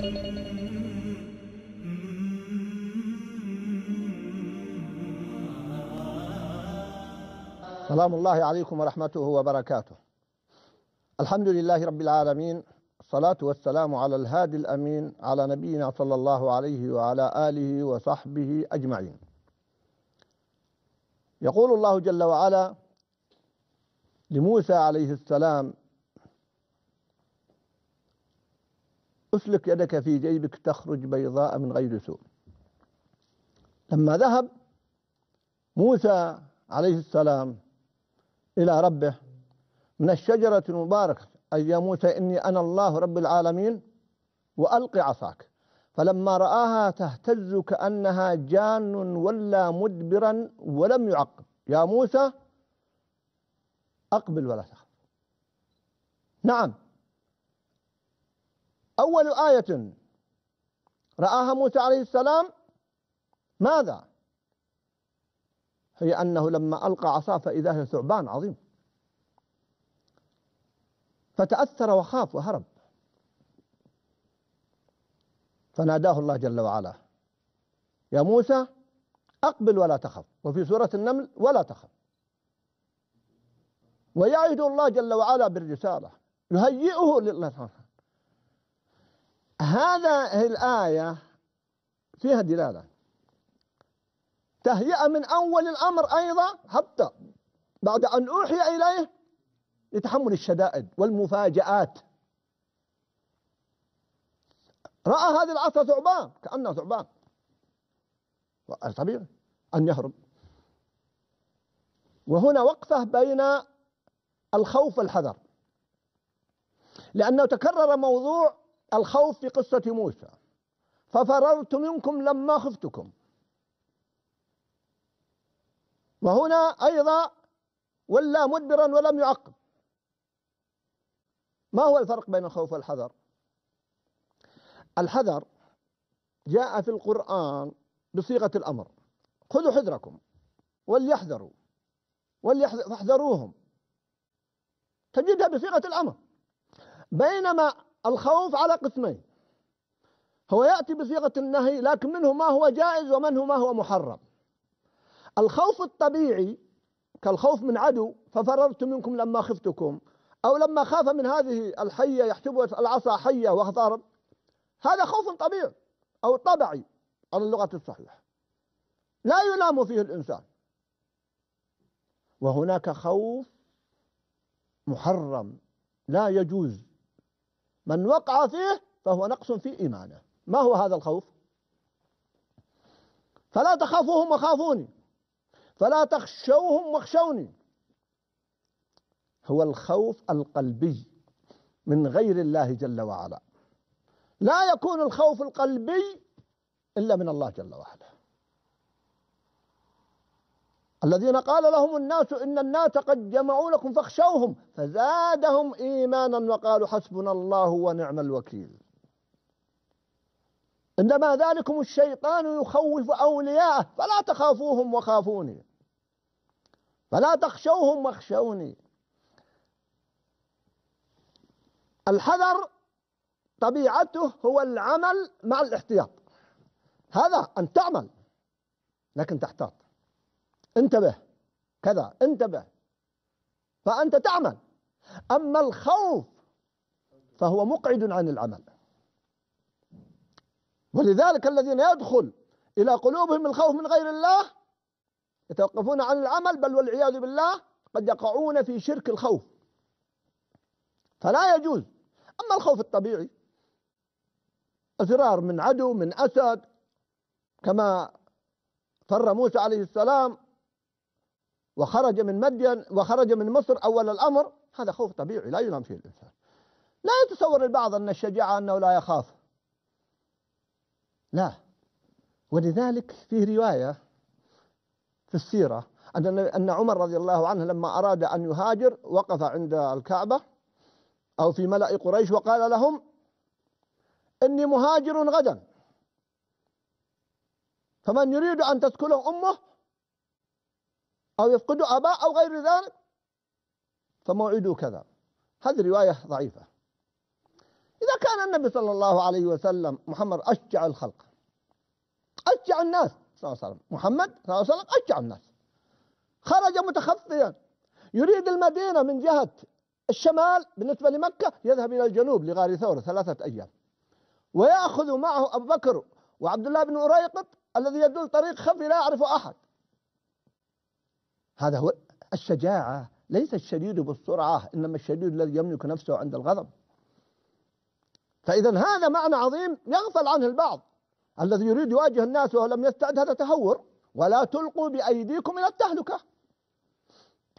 سلام الله عليكم ورحمته وبركاته الحمد لله رب العالمين الصلاة والسلام على الهادي الأمين على نبينا صلى الله عليه وعلى آله وصحبه أجمعين يقول الله جل وعلا لموسى عليه السلام أسلك يدك في جيبك تخرج بيضاء من غير سوء لما ذهب موسى عليه السلام إلى ربه من الشجرة المباركة أي يا موسى إني أنا الله رب العالمين وألق عصاك فلما رآها تهتز كأنها جان ولا مدبرا ولم يعقب يا موسى أقبل ولا تخف نعم أول آية رآها موسى عليه السلام ماذا؟ هي أنه لما ألقى عصاه فإذا هي ثعبان عظيم فتأثر وخاف وهرب فناداه الله جل وعلا يا موسى أقبل ولا تخف وفي سورة النمل ولا تخف ويعد الله جل وعلا بالرسالة يهيئه لله هذا الآية فيها دلالة تهيئة من أول الأمر أيضا حتى بعد أن أوحي إليه لتحمل الشدائد والمفاجآت رأى هذه العصا ثعبان كأنها ثعبان طبيعي أن يهرب وهنا وقفة بين الخوف والحذر لأنه تكرر موضوع الخوف في قصة موسى ففررت منكم لما خفتكم وهنا أيضا ولا مدبرا ولم يعقب ما هو الفرق بين الخوف والحذر الحذر جاء في القرآن بصيغة الأمر خذوا حذركم وليحذروا وليحذروهم تجدها بصيغة الأمر بينما الخوف على قسمين هو يأتي بصيغة النهي لكن منه ما هو جائز ومنه ما هو محرم الخوف الطبيعي كالخوف من عدو ففررت منكم لما خفتكم أو لما خاف من هذه الحية يحسبها العصا حية وضرب هذا خوف طبيعي أو طبعي على اللغة الصحيحة لا يلام فيه الإنسان وهناك خوف محرم لا يجوز من وقع فيه فهو نقص في إيمانه ما هو هذا الخوف فلا تخافوهم وخافوني فلا تخشوهم واخشوني هو الخوف القلبي من غير الله جل وعلا لا يكون الخوف القلبي إلا من الله جل وعلا الذين قال لهم الناس إن الناس قد جمعوا لكم فاخشوهم فزادهم إيمانا وقالوا حسبنا الله ونعم الوكيل إنما ذلكم الشيطان يخوف أولياءه فلا تخافوهم وخافوني فلا تخشوهم واخشوني الحذر طبيعته هو العمل مع الاحتياط هذا أن تعمل لكن تحتاط انتبه كذا انتبه فأنت تعمل أما الخوف فهو مقعد عن العمل ولذلك الذين يدخل إلى قلوبهم الخوف من غير الله يتوقفون عن العمل بل والعياذ بالله قد يقعون في شرك الخوف فلا يجوز أما الخوف الطبيعي أزرار من عدو من أسد كما فر موسى عليه السلام وخرج من مدين وخرج من مصر أول الأمر هذا خوف طبيعي لا ينام فيه الإنسان لا يتصور البعض أن الشجاعة أنه لا يخاف لا ولذلك في رواية في السيرة أن عمر رضي الله عنه لما أراد أن يهاجر وقف عند الكعبة أو في ملأ قريش وقال لهم إني مهاجر غدا فمن يريد أن تسكنه أمه أو يفقدوا أباء أو غير ذلك فموعده كذا هذه رواية ضعيفة إذا كان النبي صلى الله عليه وسلم محمد أشجع الخلق أشجع الناس صلى الله عليه وسلم محمد صلى الله عليه وسلم أشجع الناس خرج متخفيا يريد المدينة من جهة الشمال بالنسبة لمكة يذهب إلى الجنوب لغار ثور ثلاثة أيام ويأخذ معه أبو بكر وعبد الله بن أريقط الذي يدل طريق خفي لا يعرفه أحد هذا هو الشجاعة ليس الشديد بالسرعة إنما الشديد الذي يملك نفسه عند الغضب فإذا هذا معنى عظيم يغفل عنه البعض الذي يريد يواجه الناس وهو لم يستعد هذا تهور ولا تلقوا بأيديكم إلى التهلكة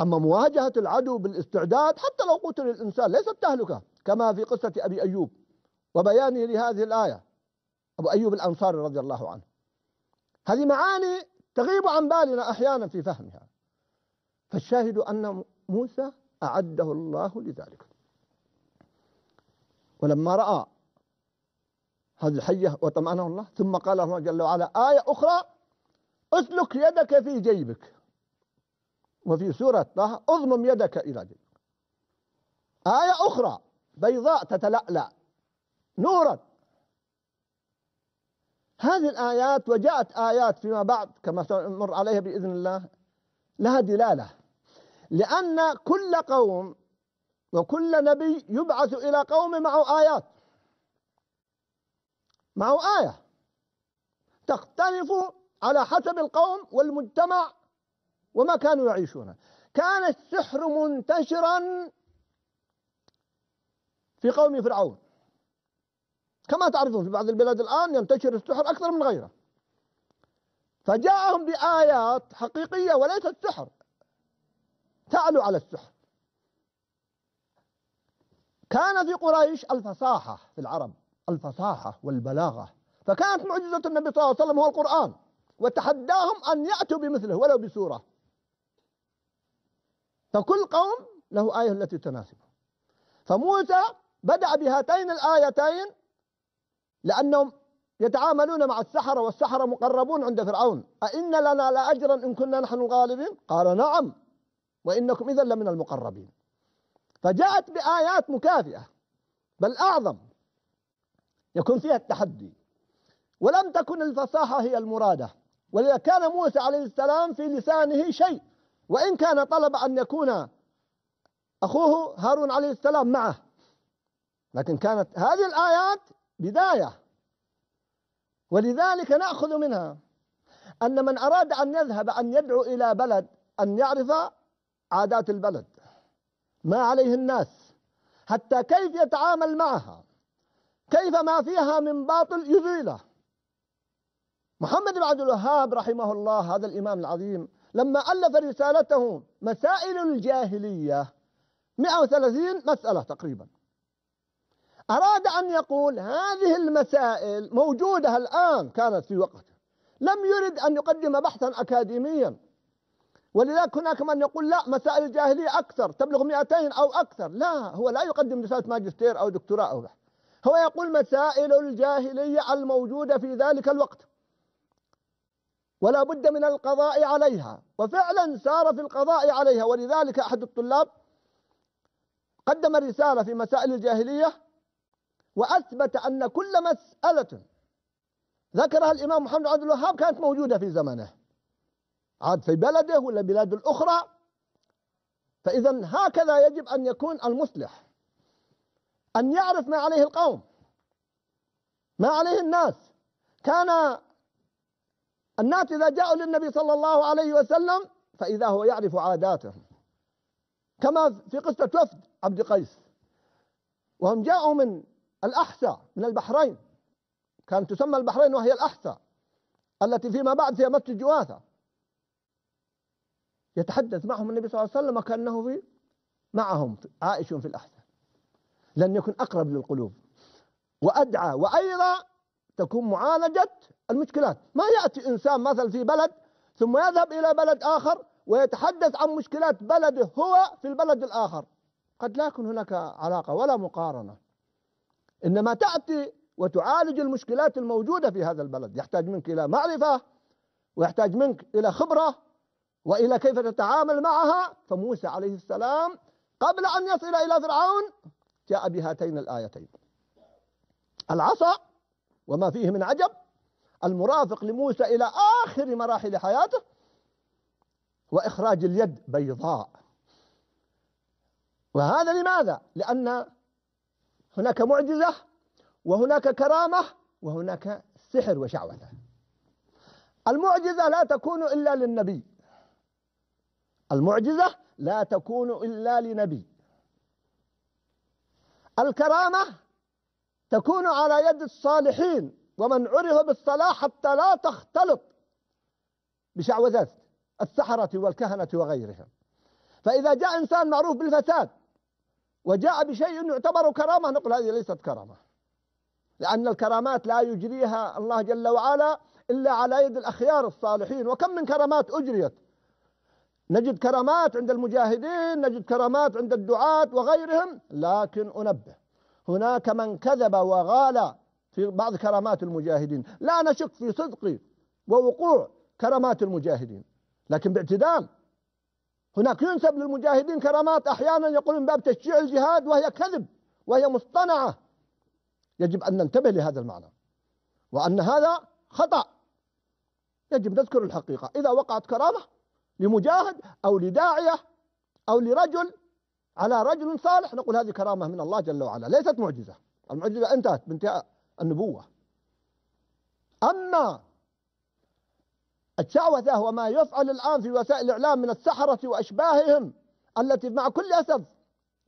أما مواجهة العدو بالاستعداد حتى لو قتل الإنسان ليست تهلكة كما في قصة أبي أيوب وبيانه لهذه الآية أبو أيوب الأنصاري رضي الله عنه هذه معاني تغيب عن بالنا أحيانا في فهمها فالشاهد أن موسى أعده الله لذلك ولما رأى هذه الحية وطمأنه الله ثم قال الله جل وعلا آية أخرى اسلك يدك في جيبك وفي سورة طه اضمم يدك إلى جيبك آية أخرى بيضاء تتلألأ نورا هذه الآيات وجاءت آيات فيما بعد كما سنمر عليها بإذن الله لها دلالة لأن كل قوم وكل نبي يبعث إلى قوم معه آيات معه آية تختلف على حسب القوم والمجتمع وما كانوا يعيشون كان السحر منتشرا في قوم فرعون كما تعرفون في بعض البلاد الآن ينتشر السحر أكثر من غيره فجاءهم بآيات حقيقية وليست سحر تعلو على السحر كان في قريش الفصاحة في العرب الفصاحة والبلاغة فكانت معجزة النبي صلى الله عليه وسلم هو القرآن وتحداهم أن يأتوا بمثله ولو بسورة فكل قوم له آية التي تناسبه فموسى بدأ بهاتين الآيتين لأنهم يتعاملون مع السحرة والسحرة مقربون عند فرعون أئن لنا لأجرا إن كنا نحن الغالبين قال نعم وإنكم إذا لمن المقربين فجاءت بآيات مكافئة بل أعظم يكون فيها التحدي ولم تكن الفصاحة هي المرادة ولذا كان موسى عليه السلام في لسانه شيء وإن كان طلب أن يكون أخوه هارون عليه السلام معه لكن كانت هذه الآيات بداية ولذلك نأخذ منها أن من أراد أن يذهب أن يدعو إلى بلد أن يعرف عادات البلد ما عليه الناس حتى كيف يتعامل معها كيف ما فيها من باطل يزيله محمد بن عبد الوهاب رحمه الله هذا الإمام العظيم لما ألف رسالته مسائل الجاهلية 130 مسألة تقريبا أراد أن يقول هذه المسائل موجودة الآن كانت في وقته لم يرد أن يقدم بحثا أكاديميا ولذلك هناك من يقول لا مسائل الجاهلية أكثر تبلغ 200 أو أكثر لا هو لا يقدم رسالة ماجستير أو دكتوراه أو بحث هو يقول مسائل الجاهلية الموجودة في ذلك الوقت ولا بد من القضاء عليها وفعلا سار في القضاء عليها ولذلك أحد الطلاب قدم رسالة في مسائل الجاهلية وأثبت أن كل مسألة ذكرها الإمام محمد عبد الوهاب كانت موجودة في زمنه عاد في بلده ولا بلاد الأخرى فإذا هكذا يجب أن يكون المصلح أن يعرف ما عليه القوم ما عليه الناس كان الناس إذا جاءوا للنبي صلى الله عليه وسلم فإذا هو يعرف عاداتهم كما في قصة وفد عبد قيس وهم جاءوا من الأحساء من البحرين كانت تسمى البحرين وهي الأحساء التي فيما بعد هي مسجد جواثة يتحدث معهم النبي صلى الله عليه وسلم كأنه في معهم عائش في الأحساء لن يكن أقرب للقلوب وأدعى وأيضا تكون معالجة المشكلات ما يأتي إنسان مثلا في بلد ثم يذهب إلى بلد آخر ويتحدث عن مشكلات بلده هو في البلد الآخر قد لا يكون هناك علاقة ولا مقارنة إنما تأتي وتعالج المشكلات الموجودة في هذا البلد يحتاج منك إلى معرفة ويحتاج منك إلى خبرة وإلى كيف تتعامل معها فموسى عليه السلام قبل أن يصل إلى فرعون جاء بهاتين الآيتين العصا وما فيه من عجب المرافق لموسى إلى آخر مراحل حياته وإخراج اليد بيضاء وهذا لماذا؟ لأن هناك معجزة وهناك كرامة وهناك سحر وشعوذة المعجزة لا تكون إلا للنبي المعجزة لا تكون إلا لنبي الكرامة تكون على يد الصالحين ومن عرف بالصلاح حتى لا تختلط بشعوذات السحرة والكهنة وغيرهم فإذا جاء إنسان معروف بالفساد وجاء بشيء يعتبر كرامة نقول هذه ليست كرامة لأن الكرامات لا يجريها الله جل وعلا إلا على يد الأخيار الصالحين وكم من كرامات أجريت نجد كرامات عند المجاهدين نجد كرامات عند الدعاة وغيرهم لكن أنبه هناك من كذب وغالى في بعض كرامات المجاهدين لا نشك في صدق ووقوع كرامات المجاهدين لكن باعتدال هناك ينسب للمجاهدين كرامات أحيانا يقولون من باب تشجيع الجهاد وهي كذب وهي مصطنعة يجب أن ننتبه لهذا المعنى وأن هذا خطأ يجب نذكر الحقيقة إذا وقعت كرامة لمجاهد أو لداعية أو لرجل على رجل صالح نقول هذه كرامة من الله جل وعلا ليست معجزة المعجزة انتهت بانتهاء النبوة أما الشعوذة وما يفعل الآن في وسائل الإعلام من السحرة وأشباههم التي مع كل أسف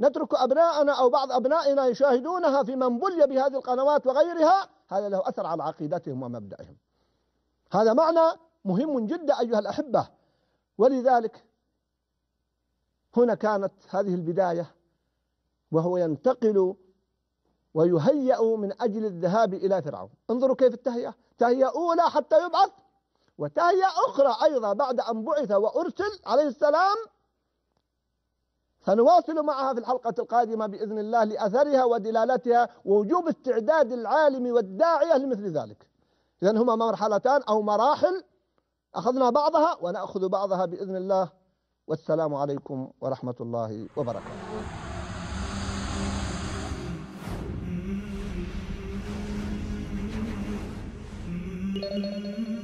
نترك أبناءنا أو بعض أبنائنا يشاهدونها في من بلي بهذه القنوات وغيرها هذا له أثر على عقيدتهم ومبدأهم هذا معنى مهم جدا أيها الأحبة ولذلك هنا كانت هذه البداية وهو ينتقل ويهيأ من أجل الذهاب إلى فرعون انظروا كيف التهيئة تهيئة أولى حتى يبعث وتهيئة أخرى أيضا بعد أن بعث وأرسل عليه السلام سنواصل معها في الحلقة القادمة بإذن الله لأثرها ودلالتها ووجوب استعداد العالم والداعية لمثل ذلك إذن هما مرحلتان أو مراحل أخذنا بعضها ونأخذ بعضها بإذن الله والسلام عليكم ورحمة الله وبركاته Thank you.